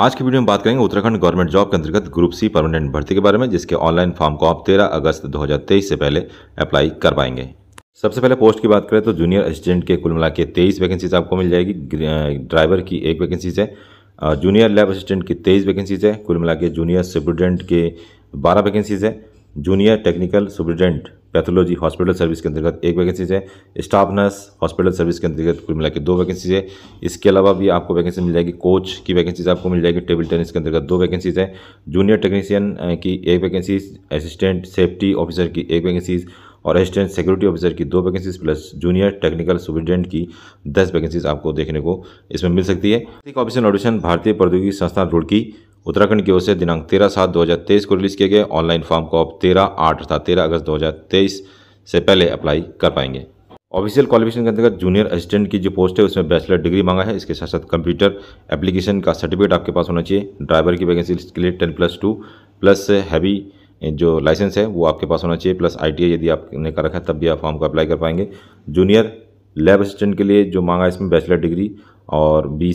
आज की वीडियो में बात करेंगे उत्तराखंड गवर्नमेंट जॉब के अंतर्गत ग्रुप सी परमानेंट भर्ती के बारे में जिसके ऑनलाइन फॉर्म को आप 13 अगस्त 2023 से पहले अप्लाई कर पाएंगे सबसे पहले पोस्ट की बात करें तो जूनियर असिस्टेंट के कुल मिला के तेईस वैकेंसीज आपको मिल जाएगी ड्राइवर की एक वैकेंसीज है जूनियर लैब असिस्टेंट की तेईस वैकेंसीज है कुल मिला के जूनियर सुप्रिटेंडेंट के बारह वैकेंसीज है junior technical superintendent pathology hospital service के अंतर्गत एक वैकेंसी है स्टाफ नर्स हॉस्पिटल सर्विस के अंतर्गत कुल मिला दो वैकेंसीज है इसके अलावा भी आपको वैकेंसी मिल जाएगी कोच की वैकेंसीज आपको मिल जाएगी टेबल टेनिस के अंतर्गत दो वैकेंसीज है जूनियर टेक्नीशियन की एक वैकेंसी असिस्टेंट सेफ्टी ऑफिसर की एक वैकेंसीज और असिस्टेंट सिक्योरिटी ऑफिसर की दो vacancies plus junior technical superintendent की दस वैकेंसीज आपको देखने को इसमें मिल सकती है ऑफिसर ऑडिशन भारतीय प्रौद्योगिकी संस्थान रुड़की उत्तराखंड की ओर से दिनांक तेरह सात दो हज़ार तेईस को रिलीज़ किए गए ऑनलाइन फॉर्म को अब तेरह आठ अर्थात तेरह अगस्त दो हज़ार तेईस से पहले अप्लाई कर पाएंगे ऑफिशियल क्वालिफिकेशन के अंतर्गत जूनियर असिस्टेंट की जो पोस्ट है उसमें बैचलर डिग्री मांगा है इसके साथ साथ कंप्यूटर एप्लीकेशन का सर्टिफिकेट आपके पास होना चाहिए ड्राइवर की वैकेंसी के लिए ten plus two plus heavy जो लाइसेंस है वो आपके पास होना चाहिए प्लस आईटीआई यदि आपने कर रखा है तब भी आप फॉर्म को अप्लाई कर पाएंगे जूनियर लैब असिस्टेंट के लिए जो मांगा इसमें बैचलर डिग्री और बी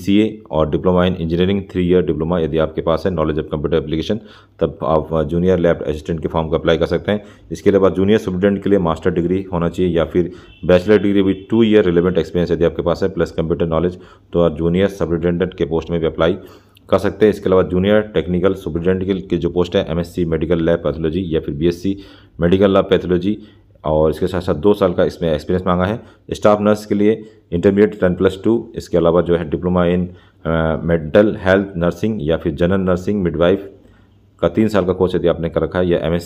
और diploma in engineering three year diploma यदि आपके पास है नॉलेज ऑफ कंप्यूटर एप्लीकेशन तब आप जूनियर लैब असिस्टेंट के फॉर्म को अप्लाई तो कर सकते हैं इसके अलावा जूनियर स्टूडेंट के लिए मास्टर डिग्री होना चाहिए या फिर bachelor degree with two year relevant experience यदि आपके पास है प्लस कंप्यूटर नॉलेज तो आप जूनियर सबरिटेंडेंट के पोस्ट में भी अप्लाई कर सकते हैं इसके अलावा जूनियर टेक्निकल सुपरिटेंडेंट के जो पोस्ट है एम मेडिकल लैब पैथोलॉजी या फिर बी मेडिकल लैब पैथोलॉजी और इसके साथ साथ दो साल का इसमें एक्सपीरियंस मांगा है स्टाफ नर्स के लिए इंटरमीडिएट टेन प्लस टू इसके अलावा जो है diploma in medal health nursing या फिर जनरल नर्सिंग मिडवाइफ का तीन साल का कोर्स यदि आपने कर रखा है या एम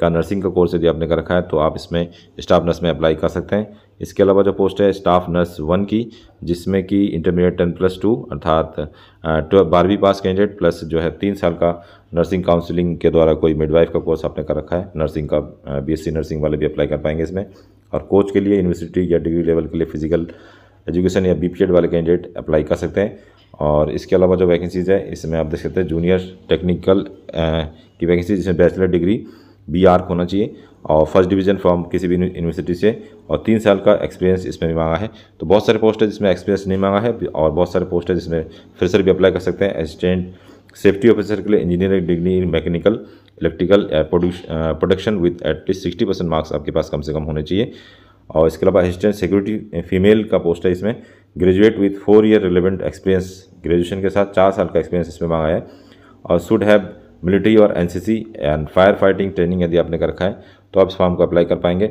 का नर्सिंग का कोर्स यदि आपने कर रखा है तो आप इसमें स्टाफ नर्स में अप्लाई कर सकते हैं इसके अलावा जो पोस्ट है स्टाफ नर्स वन की जिसमें कि इंटरमीडिएट टेन प्लस टू अर्थात ट्वेल्व बारहवीं पास कैंडिडेट प्लस जो है तीन साल का नर्सिंग काउंसलिंग के द्वारा कोई मिडवाइफ का कोर्स आपने कर रखा है नर्सिंग का बीएससी नर्सिंग वाले भी अप्लाई कर पाएंगे इसमें और कोच के लिए यूनिवर्सिटी या डिग्री लेवल के लिए फिजिकल एजुकेशन या बी वाले कैंडिडेट अप्लाई कर सकते हैं और इसके अलावा जो वैकेंसीज़ है इसमें आप देख सकते हैं जूनियर टेक्निकल की वैकेंसी जिसमें बैचलर डिग्री बी आर्क होना चाहिए और फर्स्ट डिवीजन फ्रॉम किसी भी यूनिवर्सिटी से और तीन साल का एक्सपीरियंस इसमें भी मांगा है तो बहुत सारे पोस्ट है जिसमें एक्सपीरियंस नहीं मांगा है और बहुत सारे पोस्ट है जिसमें फ्रेशर भी अप्लाई कर सकते हैं असिस्टेंट सेफ्टी ऑफिसर के लिए engineering degree in mechanical electrical production with at least sixty percent marks आपके पास कम से कम होने चाहिए और इसके अलावा असिस्टेंट सिक्योरिटी फीमेल का पोस्ट है इसमें graduate with four year relevant experience graduation के साथ चार साल का एक्सपीरियंस इसमें मांगा है और शुड हैव मिलिट्री और NCC and fire fighting training यदि आपने कर रखा है तो आप इस फॉर्म को अप्लाई कर पाएंगे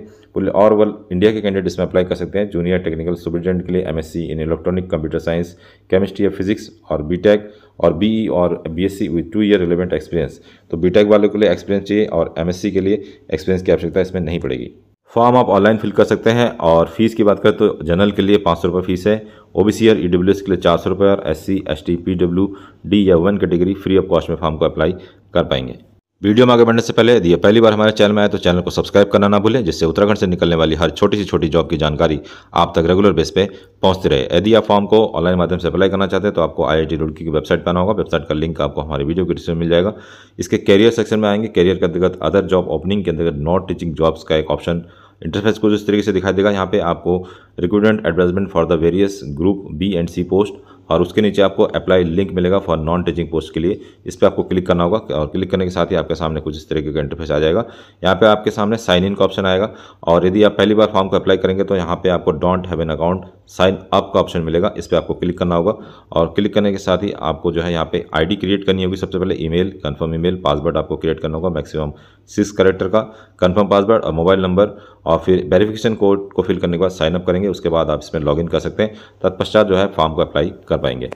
और वर्ल्ड इंडिया के कैंडिडेट इसमें अप्लाई कर सकते हैं जूनियर टेक्निकल सुपरिटेंडेंट के लिए MSc in electronic computer science chemistry या फिजिक्स और बीटेक और बीई e और BSc with two year relevant experience तो बीटेक वालों के लिए एक्सपीरियंस चाहिए और एमएससी के लिए एक्सपीरियंस की आवश्यकता इसमें नहीं पड़ेगी फॉर्म आप ऑनलाइन फिल कर सकते हैं और फीस की बात करें तो जनरल के लिए पाँच सौ रुपये फीस है ओ बी सी और ई डब्ल्यू एस के लिए चार सौ रुपये और S C S T P W D या one category free of cost में फॉर्म को अप्लाई कर पाएंगे वीडियो में आगे बढ़ने से पहले यदि पहली बार हमारे चैनल में आए तो चैनल को सब्सक्राइब करना ना भूलें जिससे उत्तराखंड से निकलने वाली हर छोटी सी छोटी जॉब की जानकारी आप तक रेगुलर बेस पे पहुंचती रहे यदि आप फॉर्म को ऑनलाइन माध्यम से अप्लाई करना चाहते हैं तो आपको आई आई रुड़की की वेबसाइट पर आना होगा वेबसाइट का लिंक आपको हमारे वीडियो के डिस्क्रिप्शन मिल जाएगा इसके कैरियर सेक्शन में आएंगे कैरियर के अंतर्गत अदर जॉब ओपनिंग के अंतर्गत नॉट टीचिंग जॉब्स का एक ऑप्शन इंटरफेस को जिस तरीके से दिखाई देगा यहाँ पे आपको recruitment advertisement for the various group B and C post और उसके नीचे आपको अप्लाई लिंक मिलेगा फॉर नॉन टीचिंग पोस्ट के लिए इस पर आपको क्लिक करना होगा और क्लिक करने के साथ ही आपके सामने कुछ इस तरीके का इंटरफेस आ जाएगा यहाँ पे आपके सामने साइन इन का ऑप्शन आएगा और यदि आप पहली बार फॉर्म को अप्लाई करेंगे तो यहाँ पे आपको don't have an account sign up का ऑप्शन मिलेगा इस पर आपको क्लिक करना होगा और क्लिक करने के साथ ही आपको जो है यहाँ पे आईडी क्रिएट करनी होगी सबसे पहले ईमेल कंफर्म ईमेल पासवर्ड आपको क्रिएट करना होगा मैक्सिमम सिक्स करेक्टर का कंफर्म पासवर्ड और मोबाइल नंबर और फिर वेरिफिकेशन कोड को फिल करने के बाद साइनअप करेंगे उसके बाद आप इसमें लॉगिन कर सकते हैं तत्पश्चात जो है फॉर्म को अप्लाई कर पाएंगे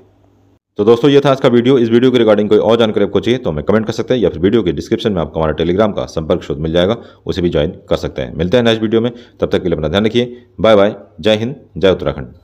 तो दोस्तों ये था आज का वीडियो इस वीडियो के रिगार्डिंग कोई और जानकारी आपको चाहिए तो हमें कमेंट कर सकते हैं या फिर वीडियो के डिस्क्रिप्शन में आपको हमारा टेलीग्राम का संपर्क शोध मिल जाएगा उसे भी ज्वाइन कर सकते हैं मिलते हैं नेक्स्ट वीडियो में तब तक के लिए अपना ध्यान रखिए बाय बाय जय हिंद जय उत्तराखंड